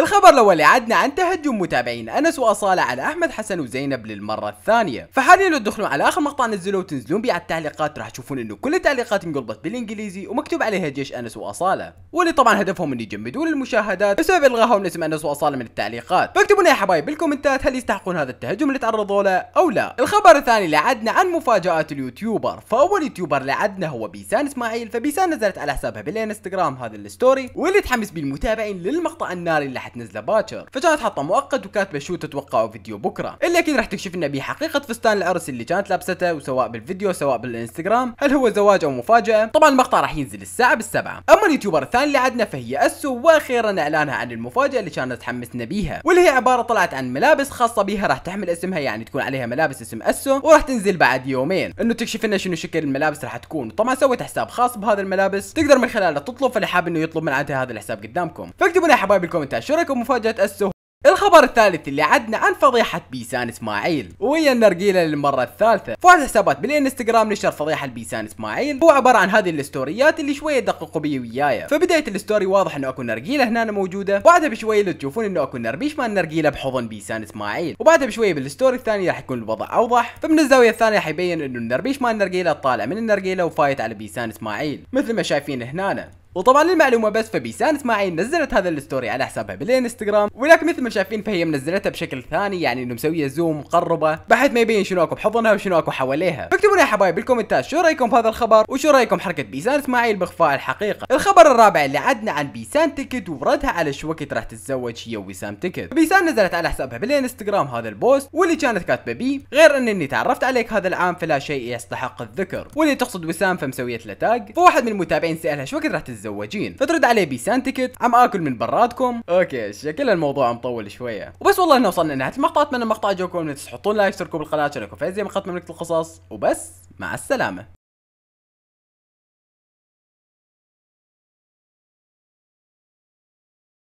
الخبر الاول عدنا عن تهجم متابعين انس واصاله على احمد حسن وزينب للمره الثانيه فحاليا لو تدخلون على اخر مقطع نزلوه وتنزلون بيه على التعليقات راح تشوفون انه كل التعليقات انقلبت بالانجليزي ومكتوب عليها جيش انس واصاله واللي طبعا هدفهم ان يجمدون المشاهدات بسبب الغاهم اسم انس واصاله من التعليقات فاكتبوا لنا يا حبايب بالكومنتات هل يستحقون هذا التهجم اللي تعرضوا له او لا الخبر الثاني اللي عدنا عن مفاجات اليوتيوبر فاول يوتيوبر اللي عدنا هو بيسان اسماعيل فبيسان نزلت على حسابها بالانستغرام هذا الستوري واللي تحمس بالمتابعين للمقطع الناري اللي راحت باكر فكانت حاطه مؤقت وكاتبه شو تتوقعوا فيديو بكره اللي اكيد راح تكشف لنا بيه حقيقه فستان العرس اللي كانت لابسته وسواء بالفيديو سواء بالانستغرام هل هو زواج او مفاجاه طبعا المقطع راح ينزل الساعه بالسبعة اما اليوتيوبر الثاني اللي عندنا فهي اسو واخيرا اعلانها عن المفاجاه اللي كانت تحمسنا بيها واللي هي عباره طلعت عن ملابس خاصه بيها راح تحمل اسمها يعني تكون عليها ملابس اسم اسو وراح تنزل بعد يومين انه تكشف لنا شنو شكل الملابس راح تكون طبعا سويت حساب خاص بهذا الملابس تقدر من خلاله تطلب فاللي حاب انه يطلب من عندها هذا الحساب قدامكم فاكتبوا لنا حبايبي بالكومنتات شو نشارككم مفاجأة السهول الخبر الثالث اللي عدنا عن فضيحة بيسان اسماعيل ويا النرجيلة للمرة الثالثة فواحد حسابات بالانستغرام نشر فضيحة بيسان اسماعيل هو عبارة عن هذه الستوريات اللي شوية دققوا بي وياي فبداية الستوري واضح انه اكو نرجيلة هنا موجودة بعدها بشوية اللي تشوفون انه اكو نربيش مال نرجيلة بحضن بيسان اسماعيل وبعدها بشوية بالستوري الثاني راح يكون الوضع اوضح فمن الزاوية الثانية راح يبين انه النربيش مال النرجيلة طالع من النرجيلة وفايت على بيسان اسماعيل مثل ما شايفين هنا وطبعا للمعلومه بس فبيسان اسماعيل نزلت هذا الستوري على حسابها بالانستغرام ولكن مثل ما شايفين فهي منزلتها بشكل ثاني يعني انه مسويه زوم مقربه بحيث ما يبين شنو اكو بحضنها وشنو اكو حواليها فاكتبوا لي يا حبايب بالكومنتات شو رايكم بهذا الخبر وشو رايكم حركه بيسان اسماعيل باخفاء الحقيقه الخبر الرابع اللي عدنا عن بيسان تيكت وردها على شو وقت راح تتزوج هي وسام تيكت بيسان نزلت على حسابها بالانستغرام هذا البوست واللي كانت كاتبه بي غير انني تعرفت عليك هذا العام فلا شيء يستحق الذكر واللي تقصد وسام فمسويه له تاج فواحد من المتابعين سالها شو وقت راح تتزوج متزوجين فترد عليه بيسان تيكت عم اكل من براتكم اوكي شكل الموضوع مطول شويه وبس والله انه وصلنا لنهايه المقطع اتمنى المقطع عجبكم لا تنسوا تحطون لايك تشتركوا بالقناه تشاركوا في زي ما مملكه القصص وبس مع السلامه